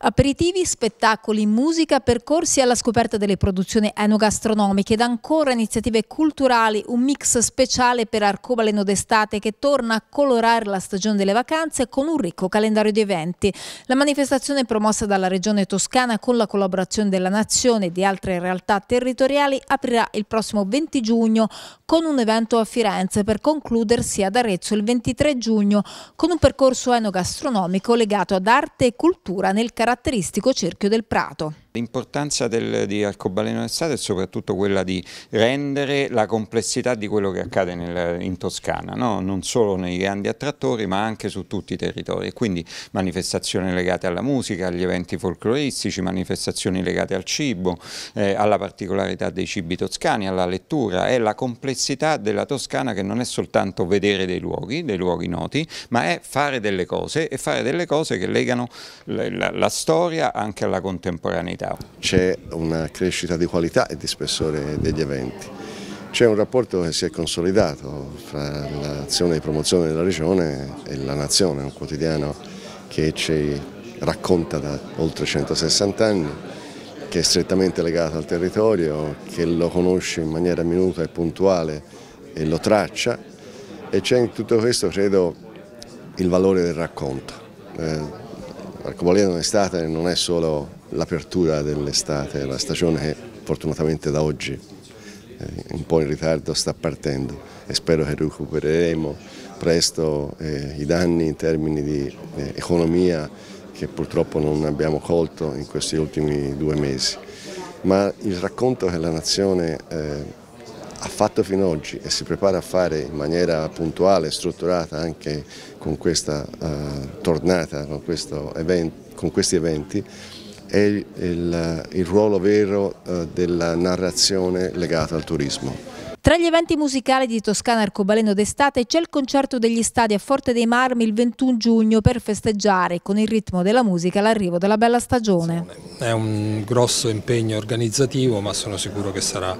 Aperitivi, spettacoli, musica, percorsi alla scoperta delle produzioni enogastronomiche ed ancora iniziative culturali, un mix speciale per Arcobaleno d'estate che torna a colorare la stagione delle vacanze con un ricco calendario di eventi. La manifestazione promossa dalla Regione Toscana con la collaborazione della Nazione e di altre realtà territoriali aprirà il prossimo 20 giugno con un evento a Firenze per concludersi ad Arezzo il 23 giugno con un percorso enogastronomico legato ad arte e cultura nel carattere caratteristico cerchio del Prato. L'importanza di Arcobaleno d'estate è soprattutto quella di rendere la complessità di quello che accade nel, in Toscana, no? non solo nei grandi attrattori ma anche su tutti i territori, quindi manifestazioni legate alla musica, agli eventi folcloristici, manifestazioni legate al cibo, eh, alla particolarità dei cibi toscani, alla lettura, è la complessità della Toscana che non è soltanto vedere dei luoghi, dei luoghi noti, ma è fare delle cose e fare delle cose che legano la, la, la storia anche alla contemporaneità qualità? C'è una crescita di qualità e di spessore degli eventi. C'è un rapporto che si è consolidato fra l'azione di promozione della regione e la nazione, un quotidiano che ci racconta da oltre 160 anni, che è strettamente legato al territorio, che lo conosce in maniera minuta e puntuale e lo traccia e c'è in tutto questo credo il valore del racconto. Eh, Arcobaleno in estate non è solo l'apertura dell'estate, è la stagione che fortunatamente da oggi eh, un po' in ritardo sta partendo e spero che recupereremo presto eh, i danni in termini di eh, economia che purtroppo non abbiamo colto in questi ultimi due mesi. Ma il racconto che la nazione eh, ha fatto fino ad oggi e si prepara a fare in maniera puntuale e strutturata anche con questa uh, tornata, con, event, con, questi eventi, è il, il, ruolo vero uh, della narrazione legata al turismo. Tra gli eventi musicali di Toscana Arcobaleno d'estate c'è il concerto degli stadi a Forte dei Marmi il 21 giugno per festeggiare con il ritmo della musica l'arrivo della bella stagione. È un grosso impegno organizzativo ma sono sicuro che sarà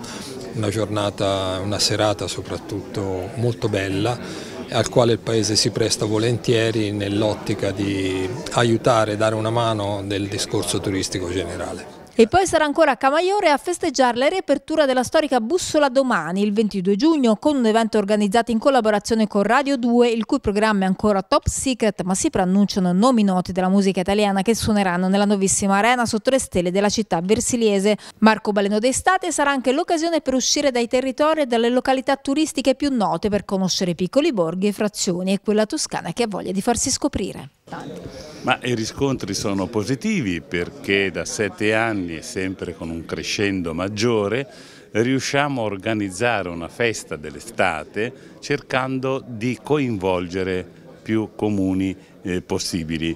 una giornata, una serata soprattutto molto bella al quale il Paese si presta volentieri nell'ottica di aiutare, dare una mano del discorso turistico generale. E poi sarà ancora a Camaiore a festeggiare la riapertura della storica Bussola domani, il 22 giugno, con un evento organizzato in collaborazione con Radio 2, il cui programma è ancora top secret, ma si preannunciano nomi noti della musica italiana che suoneranno nella nuovissima arena sotto le stelle della città versiliese. Marco Baleno d'estate sarà anche l'occasione per uscire dai territori e dalle località turistiche più note per conoscere piccoli borghi e frazioni e quella toscana che ha voglia di farsi scoprire. Ma i riscontri sono positivi perché da sette anni e sempre con un crescendo maggiore riusciamo a organizzare una festa dell'estate cercando di coinvolgere più comuni eh, possibili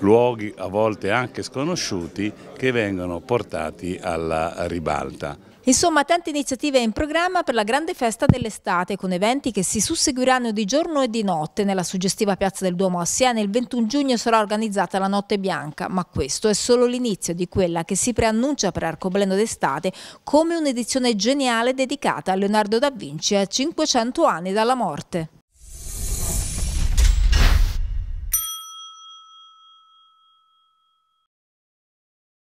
luoghi a volte anche sconosciuti che vengono portati alla ribalta. Insomma, tante iniziative in programma per la grande festa dell'estate, con eventi che si susseguiranno di giorno e di notte. Nella suggestiva piazza del Duomo a Siena il 21 giugno sarà organizzata la Notte Bianca, ma questo è solo l'inizio di quella che si preannuncia per Arcobaleno d'estate come un'edizione geniale dedicata a Leonardo da Vinci a 500 anni dalla morte.